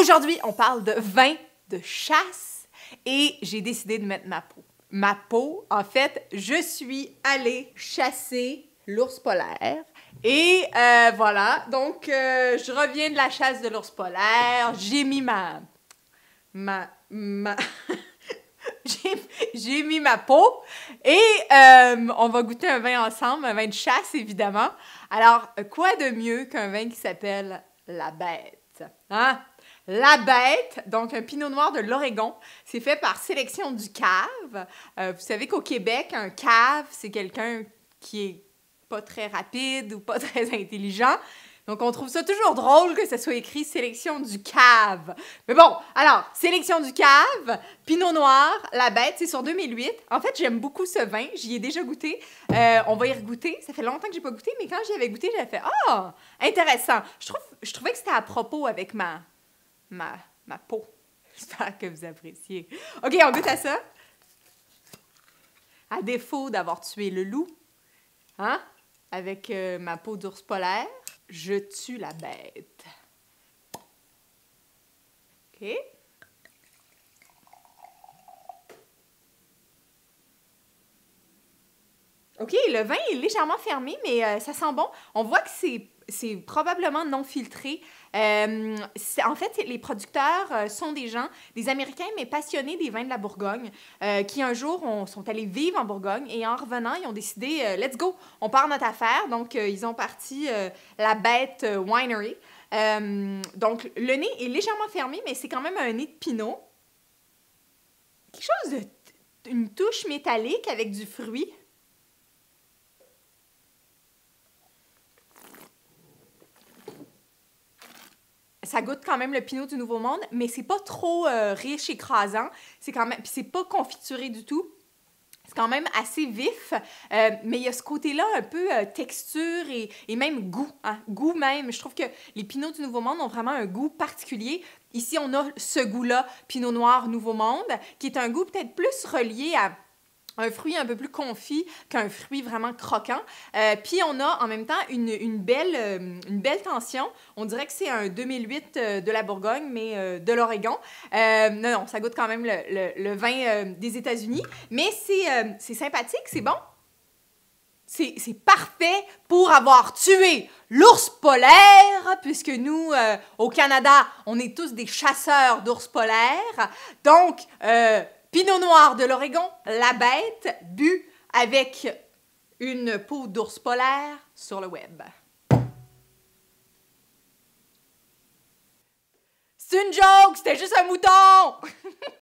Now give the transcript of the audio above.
Aujourd'hui, on parle de vin de chasse et j'ai décidé de mettre ma peau. Ma peau, en fait, je suis allée chasser l'ours polaire. Et euh, voilà, donc euh, je reviens de la chasse de l'ours polaire. J'ai mis ma... Ma... ma... j'ai mis ma peau et euh, on va goûter un vin ensemble, un vin de chasse évidemment. Alors, quoi de mieux qu'un vin qui s'appelle la bête? Hein? La Bête, donc un pinot noir de l'Oregon. C'est fait par sélection du cave. Euh, vous savez qu'au Québec, un cave, c'est quelqu'un qui est pas très rapide ou pas très intelligent. Donc, on trouve ça toujours drôle que ça soit écrit sélection du cave. Mais bon, alors, sélection du cave, Pinot Noir, La Bête, c'est sur 2008. En fait, j'aime beaucoup ce vin, j'y ai déjà goûté. Euh, on va y regoûter. Ça fait longtemps que j'ai pas goûté, mais quand j'y avais goûté, j'avais fait Ah, oh, intéressant. Je, trouve, je trouvais que c'était à propos avec ma, ma, peau. J'espère que vous appréciez. OK, on goûte à ça. À défaut d'avoir tué le loup, hein, avec euh, ma peau d'ours polaire, je tue la bête. OK? OK, le vin est légèrement fermé, mais euh, ça sent bon. On voit que c'est probablement non filtré. Euh, en fait, les producteurs euh, sont des gens, des Américains, mais passionnés des vins de la Bourgogne, qui un jour sont allés vivre en Bourgogne et en revenant, ils ont décidé, let's go, on part notre affaire. Donc, ils ont parti la Bête Winery. donc, le nez est légèrement fermé, mais c'est quand même un nez de pinot. Quelque chose de. une touche métallique avec du fruit. ça goûte quand même le pinot du Nouveau Monde, mais c'est pas trop riche euh, riche, écrasant. C'est quand même, c'est pas confituré du tout. C'est quand même assez vif, euh, mais il y a ce côté-là un peu euh, texture et, même goût, hein. goût même. Je trouve que les pinots du Nouveau Monde ont vraiment un goût particulier. Ici, on a ce goût-là, Pinot Noir Nouveau Monde, qui est un goût peut-être plus relié à un fruit un peu plus confit qu'un fruit vraiment croquant. Euh, puis on a en même temps une, belle, euh, une belle tension. On dirait que c'est un 2008 euh, de la Bourgogne, mais de l'Oregon. non, non, ça goûte quand même le, vin des États-Unis. Mais c'est sympathique, c'est bon. C'est parfait pour avoir tué l'ours polaire, puisque nous, au Canada, on est tous des chasseurs d'ours polaires. Donc, Pinot noir de l'Oregon, la bête, bu avec une peau d'ours polaire sur le web. C'est une joke, c'était juste un mouton!